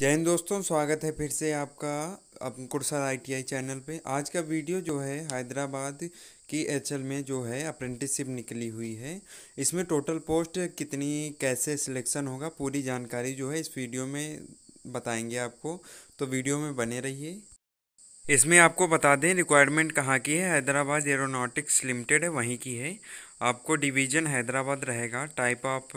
जय हिंद दोस्तों स्वागत है फिर से आपका आप कुर्सा आई चैनल पे आज का वीडियो जो है हैदराबाद की एच में जो है अप्रेंटिसशिप निकली हुई है इसमें टोटल पोस्ट कितनी कैसे सिलेक्शन होगा पूरी जानकारी जो है इस वीडियो में बताएंगे आपको तो वीडियो में बने रहिए इसमें आपको बता दें रिक्वायरमेंट कहाँ की है हैदराबाद एरोनॉटिक्स लिमिटेड है वहीं की है आपको डिवीज़न हैदराबाद रहेगा टाइप ऑफ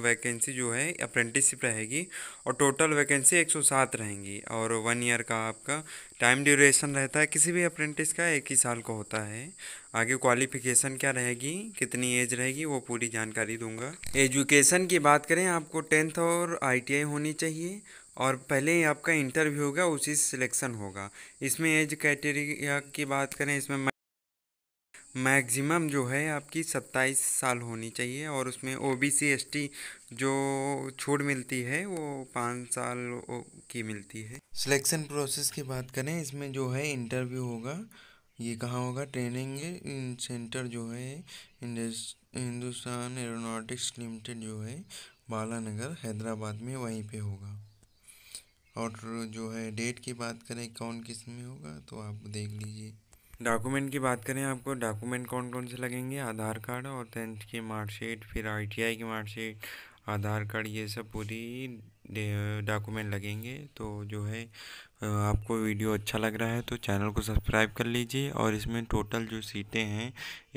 वैकेंसी जो है अप्रेंटिसशिप रहेगी और टोटल वैकेंसी एक सौ सात रहेंगी और वन ईयर का आपका टाइम ड्यूरेशन रहता है किसी भी अप्रेंटिस का एक ही साल का होता है आगे क्वालिफिकेशन क्या रहेगी कितनी एज रहेगी वो पूरी जानकारी दूंगा एजुकेशन की बात करें आपको टेंथ और आई होनी चाहिए और पहले ही आपका इंटरव्यू होगा उसी सिलेक्शन होगा इसमें एज कैटेगरी की बात करें इसमें मैक्सिमम जो है आपकी सत्ताईस साल होनी चाहिए और उसमें O B C S T जो छूट मिलती है वो पाँच साल की मिलती है सिलेक्शन प्रोसेस की बात करें इसमें जो है इंटरव्यू होगा ये कहाँ होगा ट्रेनिंग सेंटर जो है हिंदुस्तान एरोनॉटिक्स लिमिटेड जो है बालानगर हैदराबाद में वहीं पे होगा और जो है डेट की बात करें कौन किस में होगा तो आप देख लीजिए डॉक्यूमेंट की बात करें आपको डॉक्यूमेंट कौन कौन से लगेंगे आधार कार्ड और टेंथ की मार्कशीट फिर आईटीआई की मार्कशीट आधार कार्ड ये सब पूरी डॉक्यूमेंट लगेंगे तो जो है आपको वीडियो अच्छा लग रहा है तो चैनल को सब्सक्राइब कर लीजिए और इसमें टोटल जो सीटें हैं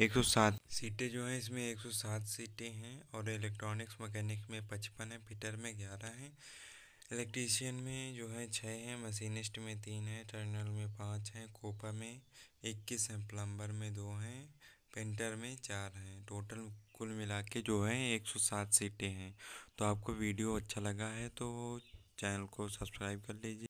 107 सीटें जो हैं इसमें 107 सीटें हैं और इलेक्ट्रॉनिक्स मैकेनिक में पचपन है फिटर में ग्यारह हैं इलेक्ट्रीशियन में जो है छः हैं मशीनिस्ट में तीन हैं टर्नल में पाँच हैं कोपा में इक्कीस हैं प्लम्बर में दो हैं पेंटर में चार हैं टोटल कुल मिला के जो है एक सौ सात सीटें हैं तो आपको वीडियो अच्छा लगा है तो चैनल को सब्सक्राइब कर लीजिए